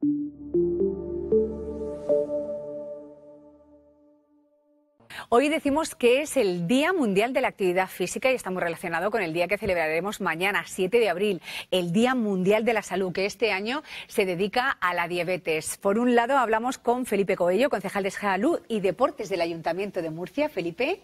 Thank you. Hoy decimos que es el Día Mundial de la Actividad Física y está muy relacionado con el día que celebraremos mañana, 7 de abril, el Día Mundial de la Salud, que este año se dedica a la diabetes. Por un lado, hablamos con Felipe Coello, concejal de Salud y Deportes del Ayuntamiento de Murcia. Felipe.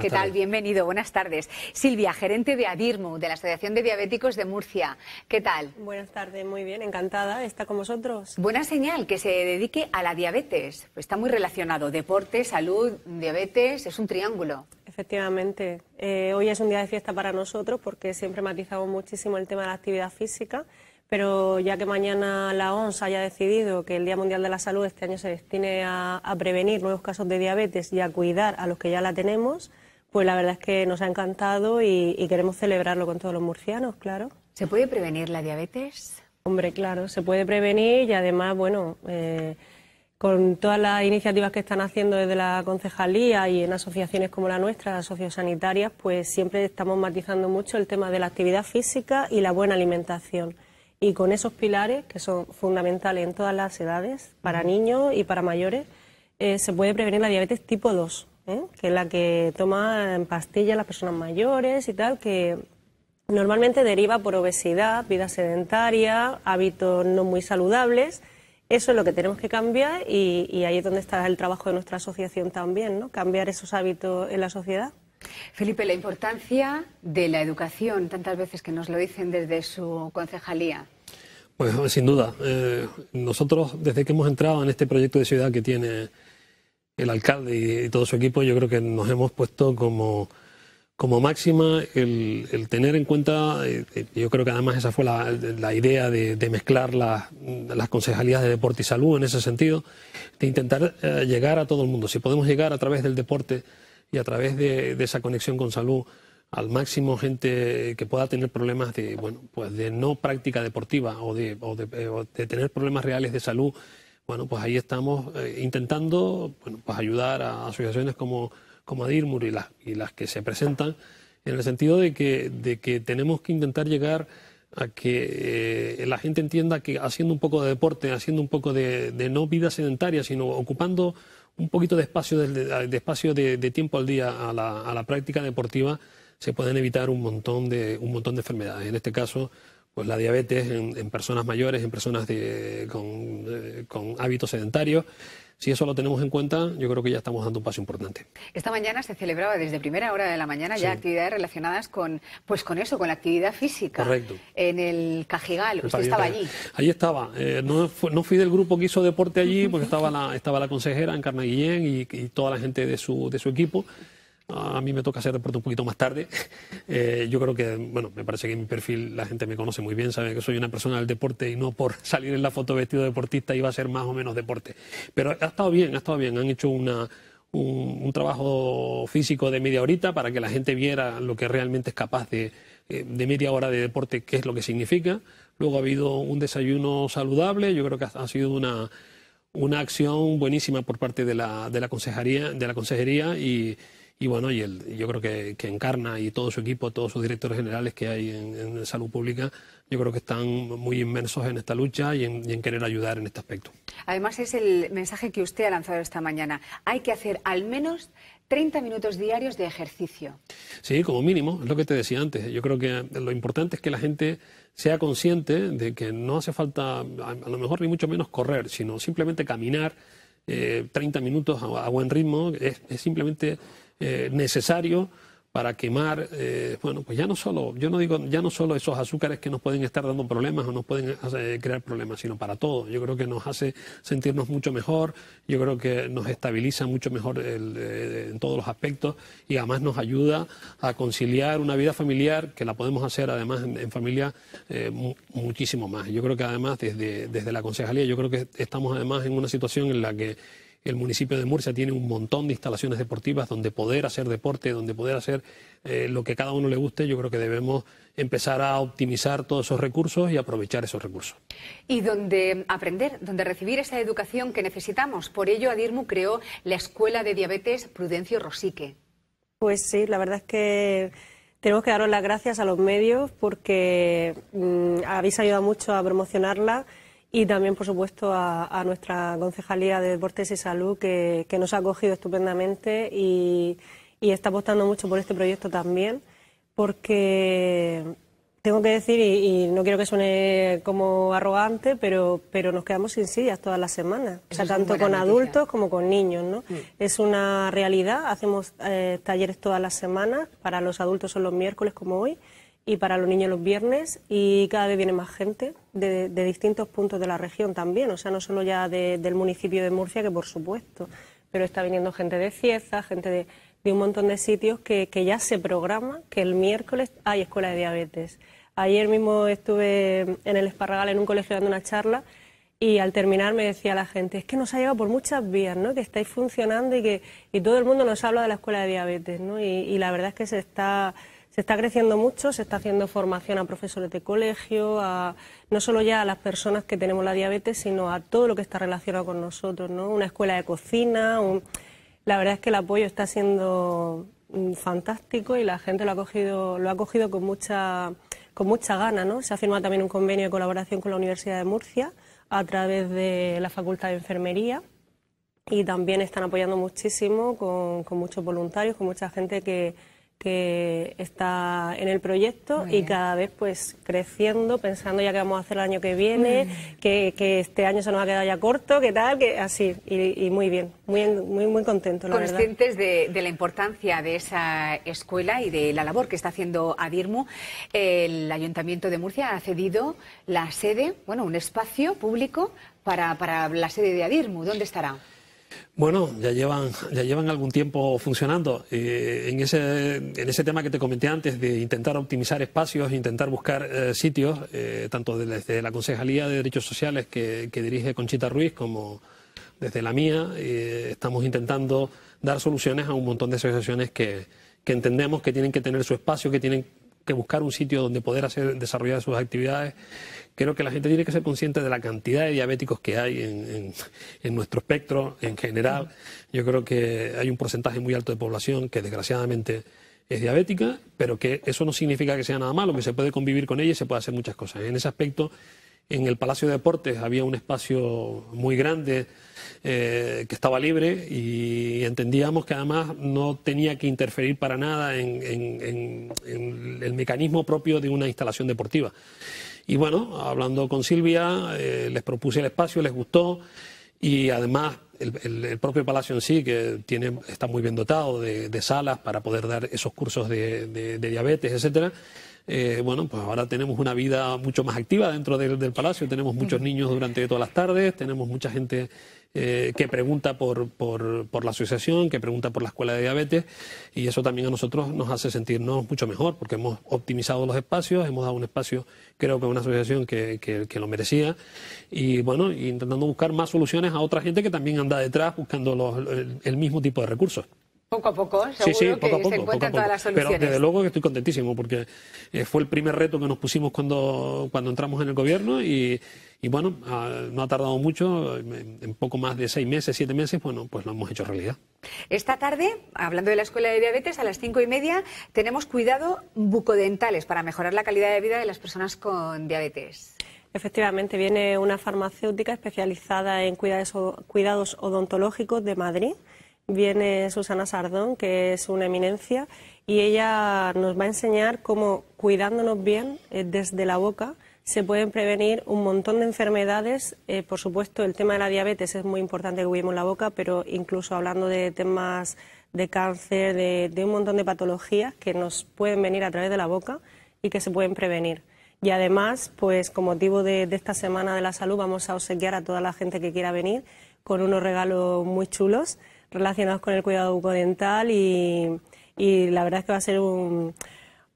¿Qué tal? Bienvenido, buenas tardes. Silvia, gerente de ADIRMU, de la Asociación de Diabéticos de Murcia. ¿Qué tal? Buenas tardes, muy bien, encantada está con vosotros. Buena señal que se dedique a la diabetes. está muy relacionado, deporte, salud, diabetes es un triángulo. Efectivamente. Eh, hoy es un día de fiesta para nosotros porque siempre matizamos muchísimo el tema de la actividad física, pero ya que mañana la ONS haya decidido que el Día Mundial de la Salud este año se destine a, prevenir nuevos casos de diabetes y a cuidar a los que ya la tenemos, pues la verdad es que nos ha encantado y, queremos celebrarlo con todos los murcianos, claro. ¿Se puede prevenir la diabetes? Hombre, claro, se puede prevenir y además, bueno... Eh, con todas las iniciativas que están haciendo desde la concejalía y en asociaciones como la nuestra, sociosanitarias, pues siempre estamos matizando mucho el tema de la actividad física y la buena alimentación. Y con esos pilares, que son fundamentales en todas las edades, para niños y para mayores, eh, se puede prevenir la diabetes tipo 2, ¿eh? que es la que toman pastillas las personas mayores y tal, que normalmente deriva por obesidad, vida sedentaria, hábitos no muy saludables eso es lo que tenemos que cambiar y, ahí es donde está el trabajo de nuestra asociación también, ¿no? Cambiar esos hábitos en la sociedad. Felipe, la importancia de la educación, tantas veces que nos lo dicen desde su concejalía. Pues eh, sin duda. Eh, nosotros, desde que hemos entrado en este proyecto de ciudad que tiene el alcalde y todo su equipo, yo creo que nos hemos puesto como como máxima el, tener en cuenta, eh, eh, yo creo que además esa fue la, idea de, mezclar las concejalías de deporte y salud en ese sentido, de intentar eh, llegar a todo el mundo. Si podemos llegar a través del deporte y a través de, esa conexión con salud al máximo gente que pueda tener problemas de, bueno, pues de no práctica deportiva o de, de tener problemas reales de salud, bueno, pues ahí estamos intentando bueno, pues ayudar a asociaciones como como Dirmur y las, y las que se presentan, en el sentido de que, de que tenemos que intentar llegar a que eh, la gente entienda que haciendo un poco de deporte, haciendo un poco de, no vida sedentaria, sino ocupando un poquito de espacio de, espacio de, tiempo al día a la, a la, práctica deportiva, se pueden evitar un montón de, un montón de enfermedades. En este caso, pues la diabetes en, personas mayores, en personas con, eh, con hábitos sedentarios. Si eso lo tenemos en cuenta, yo creo que ya estamos dando un paso importante. Esta mañana se celebraba desde primera hora de la mañana ya actividades relacionadas con, pues con eso, con la actividad física. Correcto. En el Cajigal, usted estaba allí. Allí estaba. Eh, no, fui del grupo que hizo deporte allí porque estaba la, estaba la consejera Encarna Guillén y, y toda la gente de de su equipo. A mí me toca hacer deporte un poquito más tarde. Eh, yo creo que, bueno, me parece que en mi perfil la gente me conoce muy bien, sabe que soy una persona del deporte y no por salir en la foto vestido de deportista iba a ser más o menos deporte. Pero ha estado bien, ha estado bien. Han hecho un, trabajo físico de media horita para que la gente viera lo que realmente es capaz de, eh, de media hora de deporte, qué es lo que significa. Luego ha habido un desayuno saludable. Yo creo que ha sido una una acción buenísima por parte de la, de la, consejería, de la consejería y, y bueno, y el, yo creo que, Encarna y todo su equipo, todos sus directores generales que hay en, salud pública, yo creo que están muy inmersos en esta lucha y en, querer ayudar en este aspecto. Además, es el mensaje que usted ha lanzado esta mañana. Hay que hacer al menos 30 minutos diarios de ejercicio. Sí, como mínimo, es lo que te decía antes. Yo creo que lo importante es que la gente sea consciente de que no hace falta, a, lo mejor ni mucho menos correr, sino simplemente caminar 30 eh, minutos a, buen ritmo. es simplemente eh, necesario para quemar, eh, bueno, pues ya no solo, yo no digo, ya no solo esos azúcares que nos pueden estar dando problemas o nos pueden eh, crear problemas, sino para todo. Yo creo que nos hace sentirnos mucho mejor, yo creo que nos estabiliza mucho mejor en todos los aspectos y además nos ayuda a conciliar una vida familiar que la podemos hacer además en, familia muchísimo más. Yo creo que además desde, desde la concejalía, yo creo que estamos además en una situación en la que el municipio de Murcia tiene un montón de instalaciones deportivas donde poder hacer deporte, donde poder hacer eh, lo que cada uno le guste. Yo creo que debemos empezar a optimizar todos esos recursos y aprovechar esos recursos. Y donde aprender, donde recibir esa educación que necesitamos. Por ello, Adirmu creó la Escuela de Diabetes Prudencio Rosique. Pues sí, la verdad es que tenemos que daros las gracias a los medios porque mm, habéis ayudado mucho a promocionarla y también, por supuesto, a, nuestra Concejalía de Deportes y Salud, que, nos ha acogido estupendamente y, está apostando mucho por este proyecto también, porque tengo que decir, y, no quiero que suene como arrogante, pero, pero nos quedamos sin sillas todas las semanas, o sea, tanto con adultos como con niños, ¿no? Mm. Es una realidad, hacemos eh, talleres todas las semanas, para los adultos son los miércoles como hoy, y para los niños los viernes y cada vez viene más gente de, distintos puntos de la región también, o sea, no solo ya del municipio de Murcia, que por supuesto, pero está viniendo gente de Cieza, gente de, un montón de sitios que, ya se programa que el miércoles hay escuela de diabetes. Ayer mismo estuve en el Esparragal en un colegio dando una charla y al terminar me decía la gente, es que nos ha llegado por muchas vías, ¿no? que estáis funcionando y que y todo el mundo nos habla de la escuela de diabetes. ¿no? y la verdad es que se está se está creciendo mucho, se está haciendo formación a profesores de colegio, no solo ya a las personas que tenemos la diabetes, sino a todo lo que está relacionado con nosotros, ¿no? Una escuela de cocina, la verdad es que el apoyo está siendo mm, fantástico y la gente lo ha cogido, lo ha cogido con mucha con mucha gana, ¿no? Se ha firmado también un convenio de colaboración con la Universidad de Murcia a través de la Facultad de Enfermería y también están apoyando muchísimo con muchos voluntarios, con mucha gente que, que está en el proyecto y cada vez pues creciendo, pensando ya que vamos a hacer el año que viene, que, este año se nos ha quedado ya corto, que tal, que así. Y, muy bien, muy, muy, muy contento, Conscientes De, de, la importancia de esa escuela y de la labor que está haciendo ADIRMU, el Ayuntamiento de Murcia ha cedido la sede, bueno, un espacio público para, para la sede de ADIRMU. ¿Dónde estará? Bueno, ya llevan, ya llevan algún tiempo funcionando. Eh, en, ese, en ese tema que te comenté antes de intentar optimizar espacios, intentar buscar eh, sitios, eh, tanto desde la Concejalía de Derechos Sociales que, que dirige Conchita Ruiz como desde la mía, estamos intentando dar soluciones a un montón de asociaciones que, que entendemos que tienen que tener su espacio, que tienen que buscar un sitio donde poder hacer, desarrollar sus actividades. Creo que la gente tiene que ser consciente de la cantidad de diabéticos que hay en, en nuestro espectro en general. Yo creo que hay un porcentaje muy alto de población que desgraciadamente es diabética, pero que eso no significa que sea nada malo, que se puede convivir con ella y se puede hacer muchas cosas. En ese aspecto en el Palacio de Deportes había un espacio muy grande eh, que estaba libre y entendíamos que además no tenía que interferir para nada en, el mecanismo propio de una instalación deportiva. Y bueno, hablando con Silvia, eh, les propuse el espacio, les gustó y además el, propio palacio en sí, que tiene, está muy bien dotado de, salas para poder dar esos cursos de, diabetes, etcétera eh, bueno, pues ahora tenemos una vida mucho más activa dentro del, palacio, tenemos muchos niños durante todas las tardes, tenemos mucha gente eh, que pregunta por, por, la asociación, que pregunta por la escuela de diabetes, y eso también a nosotros nos hace sentirnos mucho mejor, porque hemos optimizado los espacios, hemos dado un espacio, creo que una asociación que, que, lo merecía, y bueno, intentando buscar más soluciones a otra gente que también anda detrás buscando los, el mismo tipo de recursos. Poco a poco, seguro se encuentran todas las soluciones. Pero desde luego que estoy contentísimo porque eh, fue el primer reto que nos pusimos cuando, cuando entramos en el gobierno y, bueno, ah, no ha tardado mucho, en poco más de seis meses, siete meses, bueno, pues lo hemos hecho realidad. Esta tarde, hablando de la Escuela de Diabetes, a las cinco y media tenemos cuidado bucodentales para mejorar la calidad de vida de las personas con diabetes. Efectivamente, viene una farmacéutica especializada en cuidados odontológicos de Madrid viene Susana Sardón, que es una eminencia, y ella nos va a enseñar cómo cuidándonos bien eh, desde la boca se pueden prevenir un montón de enfermedades. Eh, por supuesto, el tema de la diabetes es muy importante que cuidemos la boca, pero incluso hablando de temas de cáncer, de, un montón de patologías que nos pueden venir a través de la boca y que se pueden prevenir. Y además, pues con motivo de, esta Semana de la Salud, vamos a obsequiar a toda la gente que quiera venir con unos regalos muy chulos relacionados con el cuidado bucodental y, y la verdad es que va a ser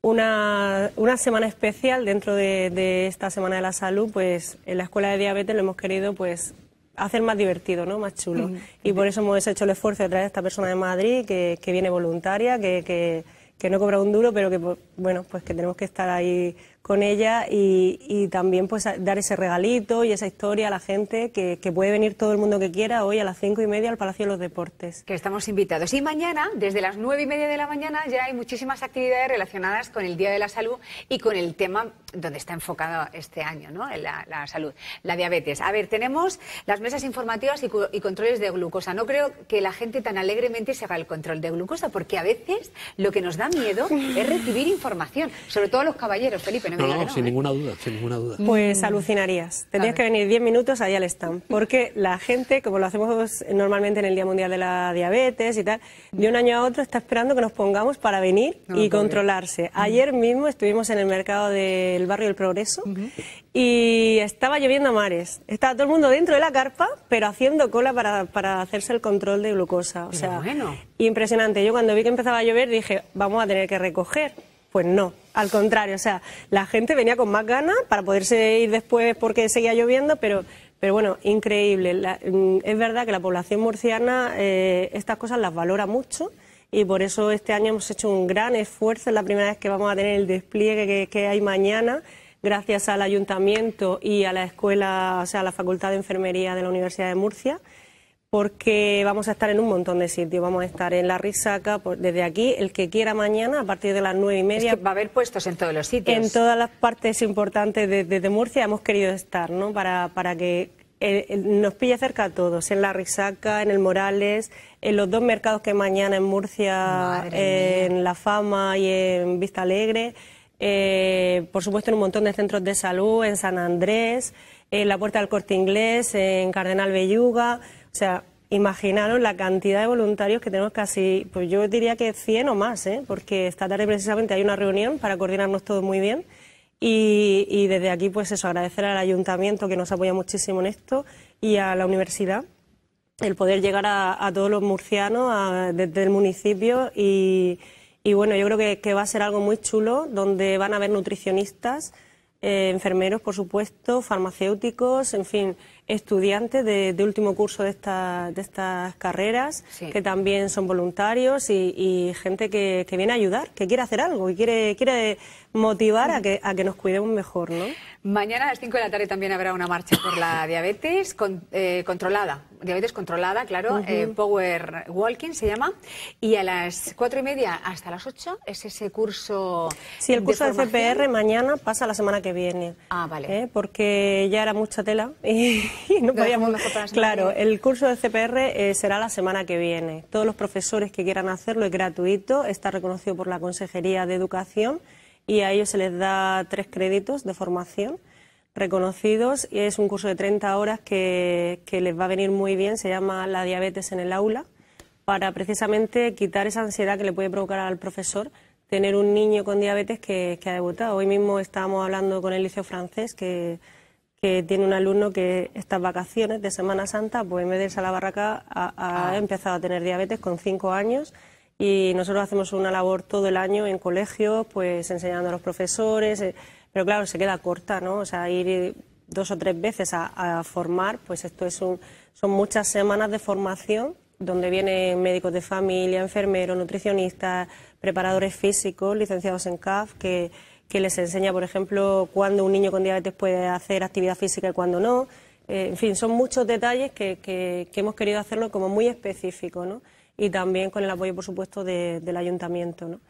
una, semana especial dentro de, esta Semana de la Salud, pues en la Escuela de Diabetes lo hemos querido pues hacer más divertido, ¿no? más chulo. Y por eso hemos hecho el esfuerzo de traer a esta persona de Madrid que, que viene voluntaria, que, que, que no cobra un duro, pero que bueno, pues que tenemos que estar ahí con ella y, también pues dar ese regalito y esa historia a la gente que, puede venir todo el mundo que quiera hoy a las cinco y media al Palacio de los Deportes. Que estamos invitados. Y mañana, desde las nueve y media de la mañana, ya hay muchísimas actividades relacionadas con el Día de la Salud y con el tema donde está enfocado este año, ¿no? La, salud, la diabetes. A ver, tenemos las mesas informativas y, controles de glucosa. No creo que la gente tan alegremente se haga el control de glucosa, porque a veces lo que nos da miedo es recibir información, sobre todo los caballeros, Felipe no, sin eh. ninguna duda, sin ninguna duda. Pues alucinarías. Tendrías que venir 10 minutos allá al stand, porque la gente, como lo hacemos normalmente en el Día Mundial de la Diabetes y tal, de un año a otro está esperando que nos pongamos para venir y controlarse. Ayer mismo estuvimos en el mercado del barrio del Progreso y estaba lloviendo a mares. Estaba todo el mundo dentro de la carpa, pero haciendo cola para, para hacerse el control de glucosa. O sea, impresionante. Yo cuando vi que empezaba a llover dije, vamos a tener que recoger. Pues no, al contrario, o sea, la gente venía con más ganas para poderse ir después porque seguía lloviendo, pero, pero bueno, increíble. Mm, es verdad que la población murciana eh, estas cosas las valora mucho y por eso este año hemos hecho un gran esfuerzo. Es la primera vez que vamos a tener el despliegue que, que hay mañana, gracias al ayuntamiento y a la escuela, o sea, a la Facultad de Enfermería de la Universidad de Murcia porque vamos a estar en un montón de sitios. Vamos a estar en la Risaca, desde aquí, el que quiera mañana, a partir de las nueve y media. va a haber puestos en todos los sitios. En todas las partes importantes de, Murcia hemos querido estar, ¿no? Para, para que eh, eh, nos pille cerca a todos, en la Risaca, en el Morales, en los dos mercados que mañana en Murcia, en La Fama y en Vista Alegre. Eh, por supuesto en un montón de centros de salud, en San Andrés, en la Puerta del Corte Inglés, en Cardenal Belluga. O sea, imaginaros la cantidad de voluntarios que tenemos casi, pues yo diría que 100 o más, ¿eh? porque esta tarde precisamente hay una reunión para coordinarnos todos muy bien. Y, desde aquí, pues eso, agradecer al ayuntamiento que nos apoya muchísimo en esto y a la universidad el poder llegar a, todos los murcianos desde el municipio y, bueno, yo creo que, va a ser algo muy chulo donde van a haber nutricionistas, eh, enfermeros, por supuesto, farmacéuticos, en fin, estudiantes de, último curso de, esta, de estas carreras, que también son voluntarios y, y gente que, viene a ayudar, que quiere hacer algo y quiere, quiere motivar a que, a que nos cuidemos mejor. ¿no? Mañana a las 5 de la tarde también habrá una marcha por la diabetes eh, controlada, diabetes controlada, claro, eh, Power Walking se llama, y a las cuatro y media hasta las 8 es ese curso. Sí, el curso de CPR mañana pasa la semana que viene. Ah, vale. ¿eh? Porque ya era mucha tela y no podíamos... claro, el curso de CPR eh, será la semana que viene. Todos los profesores que quieran hacerlo es gratuito, está reconocido por la Consejería de Educación y a ellos se les da tres créditos de formación reconocidos y es un curso de 30 horas que, les va a venir muy bien, se llama La diabetes en el aula, para precisamente quitar esa ansiedad que le puede provocar al profesor tener un niño con diabetes que, que ha debutado. Hoy mismo estábamos hablando con el liceo francés que que tiene un alumno que estas vacaciones de Semana Santa, pues en vez de irse a la barraca, ha, ah. empezado a tener diabetes con cinco años y nosotros hacemos una labor todo el año en colegios, pues enseñando a los profesores, eh, pero claro, se queda corta, ¿no? O sea, ir eh, dos o tres veces a, a formar, pues esto es un, son muchas semanas de formación donde vienen médicos de familia, enfermeros, nutricionistas, preparadores físicos, licenciados en CAF, que que les enseña, por ejemplo, cuándo un niño con diabetes puede hacer actividad física y cuándo no. Eh, en fin, son muchos detalles que, hemos querido hacerlo como muy específico, ¿no? Y también con el apoyo, por supuesto, del ayuntamiento, ¿no?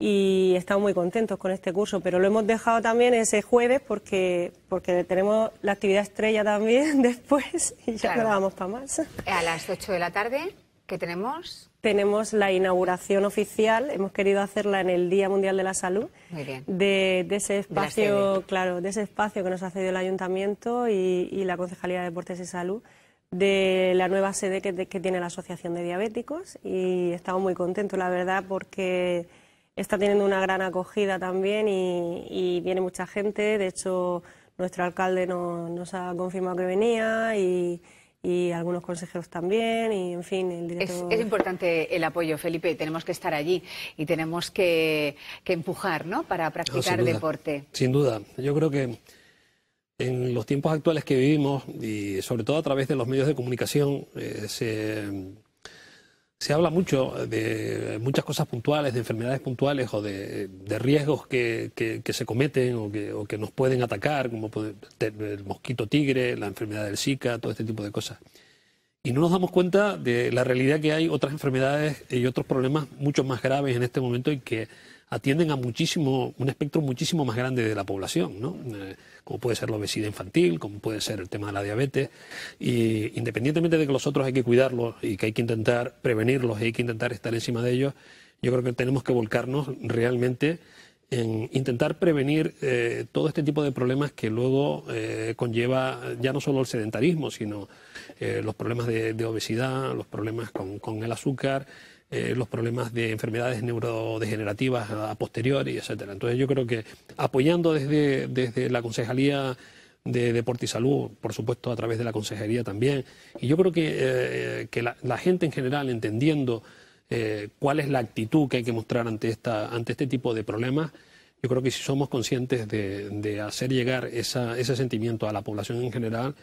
Y estamos muy contentos con este curso, pero lo hemos dejado también ese jueves porque, porque tenemos la actividad estrella también después y ya no vamos para más. A las 8 de la tarde, ¿qué tenemos? tenemos la inauguración oficial, hemos querido hacerla en el Día Mundial de la Salud, De, ese espacio, claro, de ese espacio que nos ha cedido el Ayuntamiento y, la Concejalía de Deportes y Salud de la nueva sede que, tiene la Asociación de Diabéticos y estamos muy contentos, la verdad, porque está teniendo una gran acogida también y, viene mucha gente. De hecho, nuestro alcalde nos ha confirmado que venía y, y algunos consejeros también, y en fin, es, importante el apoyo, Felipe, tenemos que estar allí y tenemos que, empujar, ¿no?, para ah, practicar deporte. Sin duda, yo creo que en los tiempos actuales que vivimos, y sobre todo a través de los medios de comunicación, eh, se se habla mucho de muchas cosas puntuales, de enfermedades puntuales o de, riesgos que, se cometen o que, o que, nos pueden atacar, como el mosquito tigre, la enfermedad del Zika, todo este tipo de cosas y no nos damos cuenta de la realidad que hay otras enfermedades y otros problemas mucho más graves en este momento y que atienden a muchísimo, un espectro muchísimo más grande de la población, ¿no? Eh, como puede ser la obesidad infantil, como puede ser el tema de la diabetes, y independientemente de que los otros hay que cuidarlos y que hay que intentar prevenirlos y hay que intentar estar encima de ellos, yo creo que tenemos que volcarnos realmente en intentar prevenir eh, todo este tipo de problemas que luego eh, conlleva ya no solo el sedentarismo, sino eh, los problemas de, obesidad, los problemas con, el azúcar, los problemas de enfermedades neurodegenerativas a posteriori, etcétera. Entonces yo creo que apoyando desde, desde la Concejalía de Deporte y Salud, por supuesto a través de la Consejería también, y yo creo que, la, la gente en general entendiendo eh, cuál es la actitud que hay que mostrar ante, esta, ante este tipo de problemas. Yo creo que si somos conscientes de, hacer llegar ese sentimiento a la población en general,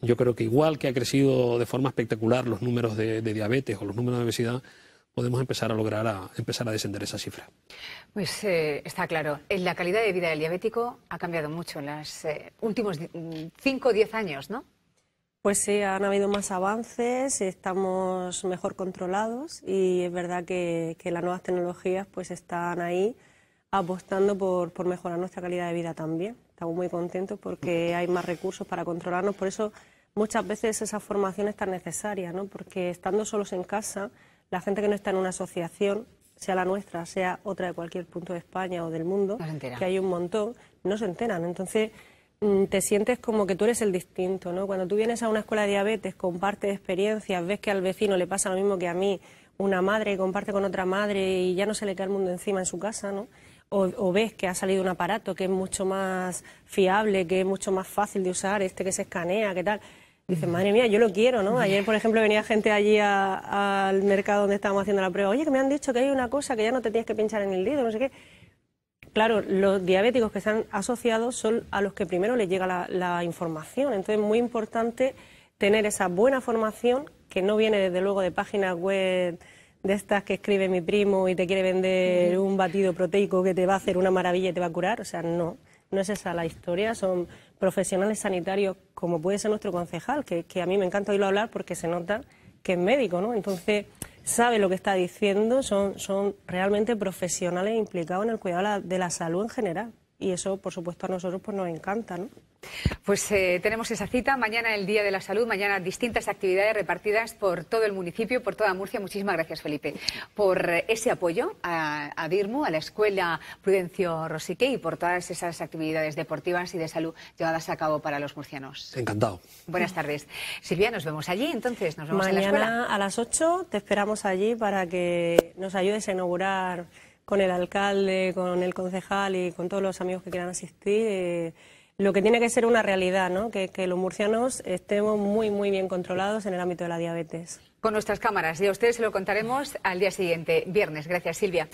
yo creo que igual que ha crecido de forma espectacular los números de, diabetes o los números de obesidad, podemos empezar a lograr a empezar a descender esa cifra. Pues eh, está claro, eh, la calidad de vida del diabético ha cambiado mucho en los últimos 5 mm, o 10 años, ¿no? Pues sí, han habido más avances, estamos mejor controlados y es verdad que, las nuevas tecnologías pues están ahí apostando por, mejorar nuestra calidad de vida también. Estamos muy contentos porque hay más recursos para controlarnos, por eso muchas veces esa formación es tan necesaria, ¿no? porque estando solos en casa, la gente que no está en una asociación, sea la nuestra, sea otra de cualquier punto de España o del mundo, que hay un montón, no se enteran. Entonces, Mm, te sientes como que tú eres el distinto, ¿no? Cuando tú vienes a una escuela de diabetes, comparte experiencias, ves que al vecino le pasa lo mismo que a mí, una madre comparte con otra madre y ya no se le cae el mundo encima en su casa, ¿no? O, ves que ha salido un aparato que es mucho más fiable, que es mucho más fácil de usar, este que se escanea, qué tal. Dices, madre mía, yo lo quiero, ¿no? Ayer, por ejemplo, venía gente allí al mercado donde estábamos haciendo la prueba. Oye, que me han dicho que hay una cosa que ya no te tienes que pinchar en el dedo, no sé qué. Claro, los diabéticos que están asociados son a los que primero les llega la, información. Entonces, es muy importante tener esa buena formación que no viene desde luego de páginas web de estas que escribe mi primo y te quiere vender un batido proteico que te va a hacer una maravilla y te va a curar. O sea, no, no es esa la historia. Son profesionales sanitarios como puede ser nuestro concejal, que, a mí me encanta oírlo hablar porque se nota que es médico, ¿no? Entonces, sabe lo que está diciendo, son, son realmente profesionales implicados en el cuidado de la, salud en general. Y eso, por supuesto, a nosotros pues, nos encanta, ¿no? Pues eh, tenemos esa cita, mañana el Día de la Salud, mañana distintas actividades repartidas por todo el municipio, por toda Murcia. Muchísimas gracias, Felipe, por ese apoyo a, Dirmo a la Escuela Prudencio Rosique y por todas esas actividades deportivas y de salud llevadas a cabo para los murcianos. Encantado. Buenas tardes. Silvia, nos vemos allí entonces, nos vemos mañana la escuela. a las 8 te esperamos allí para que nos ayudes a inaugurar con el alcalde, con el concejal y con todos los amigos que quieran asistir. Eh, lo que tiene que ser una realidad, ¿no? que, que los murcianos estemos muy, muy bien controlados en el ámbito de la diabetes. Con nuestras cámaras, y a ustedes se lo contaremos al día siguiente, viernes. Gracias, Silvia.